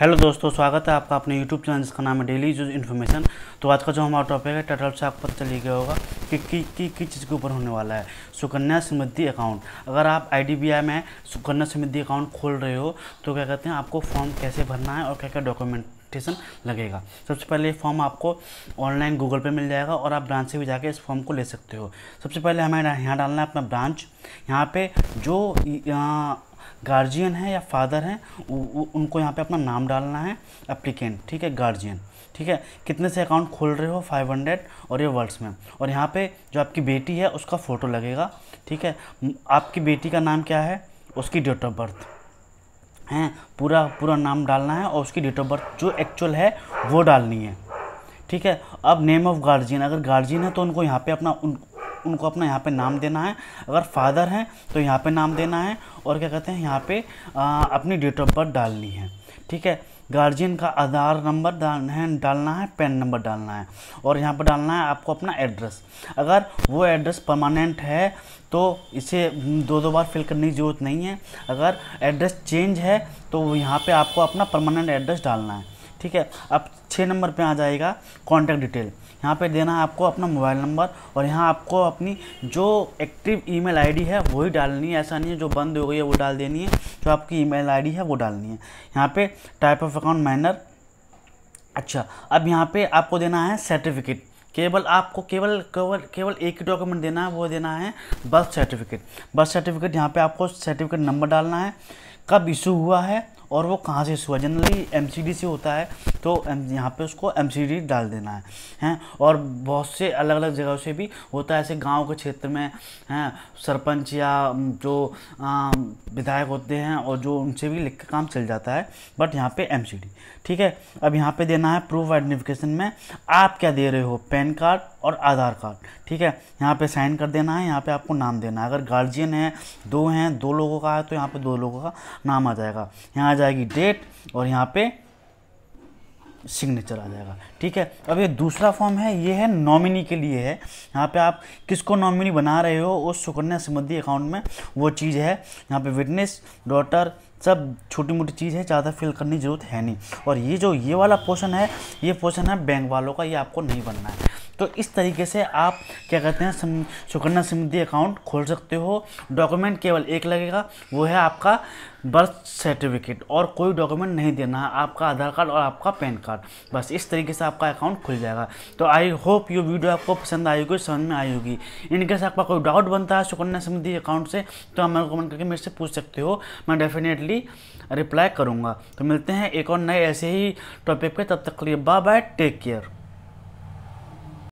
hello दोस्तों स्वागत है आपका अपने यूट्यूब चैनल जिसका नाम है डेली यूज इन्फॉर्मेशन तो आज का जो हमारा टॉपिक है टटल से आपको पता चली गया होगा कि की की किस चीज़ के ऊपर होने वाला है सुकन्या समृद्धि अकाउंट अगर आप आईडीबीआई में सुकन्या समृद्धि अकाउंट खोल रहे हो तो क्या कहते हैं आपको फॉर्म कैसे भरना है और क्या क्या डॉक्यूमेंट लगेगा सबसे पहले फॉर्म आपको ऑनलाइन गूगल पे मिल जाएगा और आप ब्रांच से भी जाके इस फॉर्म को ले सकते हो सबसे पहले हमें यहाँ डालना है अपना ब्रांच यहाँ पे जो यहाँ गार्जियन है या फादर है उ, उ, उनको यहाँ पे अपना नाम डालना है अप्लीकेंट ठीक है गार्जियन ठीक है कितने से अकाउंट खोल रहे हो 500 और ये वर्ड्स में और यहाँ पे जो आपकी बेटी है उसका फ़ोटो लगेगा ठीक है आपकी बेटी का नाम क्या है उसकी डेट ऑफ बर्थ हैं पूरा पूरा नाम डालना है और उसकी डेट ऑफ बर्थ जो एक्चुअल है वो डालनी है ठीक है अब नेम ऑफ़ गार्जियन अगर गार्जियन है तो उनको यहाँ पे अपना उन उनको अपना यहाँ पे नाम देना है अगर फादर हैं तो यहाँ पे नाम देना है और क्या कहते हैं यहाँ पे आ, अपनी डेट ऑफ बर्थ डालनी है ठीक है गार्जियन का आधार नंबर डालना है डालना है पेन नंबर डालना है और यहाँ पर डालना है आपको अपना एड्रेस अगर वो एड्रेस परमानेंट है तो इसे दो दो बार फिल करने की ज़रूरत नहीं है अगर एड्रेस चेंज है तो यहाँ पे आपको अपना परमानेंट एड्रेस डालना है ठीक है अब छः नंबर पे आ जाएगा कॉन्टैक्ट डिटेल यहाँ पे देना है आपको अपना मोबाइल नंबर और यहाँ आपको अपनी जो एक्टिव ईमेल आईडी है वही डालनी है ऐसा नहीं है जो बंद हो गई है वो डाल देनी है जो आपकी ईमेल आईडी है वो डालनी है यहाँ पे टाइप ऑफ अकाउंट माइनर अच्छा अब यहाँ पे आपको देना है सर्टिफिकेट केवल आपको केवल केवल केवल एक ही डॉक्यूमेंट देना है वो देना है बर्थ सर्टिफिकेट बर्थ सर्टिफिकेट यहाँ पे आपको सर्टिफिकेट नंबर डालना है कब इशू हुआ है और वो कहाँ से शुरू हुआ जनरली एम से होता है तो यहाँ पे उसको एम डाल देना है हैं और बहुत से अलग अलग जगह से भी होता है ऐसे गाँव के क्षेत्र में हैं सरपंच या जो विधायक होते हैं और जो उनसे भी लिख के काम चल जाता है बट यहाँ पे एम ठीक है अब यहाँ पे देना है प्रूफ आइडेंटिफिकेशन में आप क्या दे रहे हो पैन कार्ड और आधार कार्ड ठीक है यहाँ पे साइन कर देना है यहाँ पे आपको नाम देना है अगर गार्जियन है दो हैं दो लोगों का है तो यहाँ पे दो लोगों का नाम आ जाएगा यहाँ आ जाएगी डेट और यहाँ पे सिग्नेचर आ जाएगा ठीक है अब ये दूसरा फॉर्म है ये है नॉमिनी के लिए है यहाँ पे आप किसको नॉमिनी बना रहे हो उस सुकन्या समृद्धि अकाउंट में वो चीज़ है यहाँ पे विटनेस डॉटर सब छोटी मोटी चीज़ है ज़्यादा फिल करने की जरूरत है नहीं और ये जो ये वाला पोर्शन है ये पोर्शन है बैंक वालों का ये आपको नहीं बनना है तो इस तरीके से आप क्या कहते हैं सुकन्या समृद्धि अकाउंट खोल सकते हो डॉक्यूमेंट केवल एक लगेगा वो है आपका बर्थ सर्टिफिकेट और कोई डॉक्यूमेंट नहीं देना है आपका आधार कार्ड और आपका पैन कार्ड बस इस तरीके से आपका अकाउंट खुल जाएगा तो आई होप ये वीडियो आपको पसंद आई होगी समझ में आई होगी इनकेस आपका कोई डाउट बनता है सुकन्या समृद्धि अकाउंट से तो आप मेरे कमेंट करके मेरे से पूछ सकते हो मैं डेफिनेटली रिप्लाई करूँगा तो मिलते हैं एक और नए ऐसे ही टॉपिक पर तब तक के लिए बाय बाय टेक केयर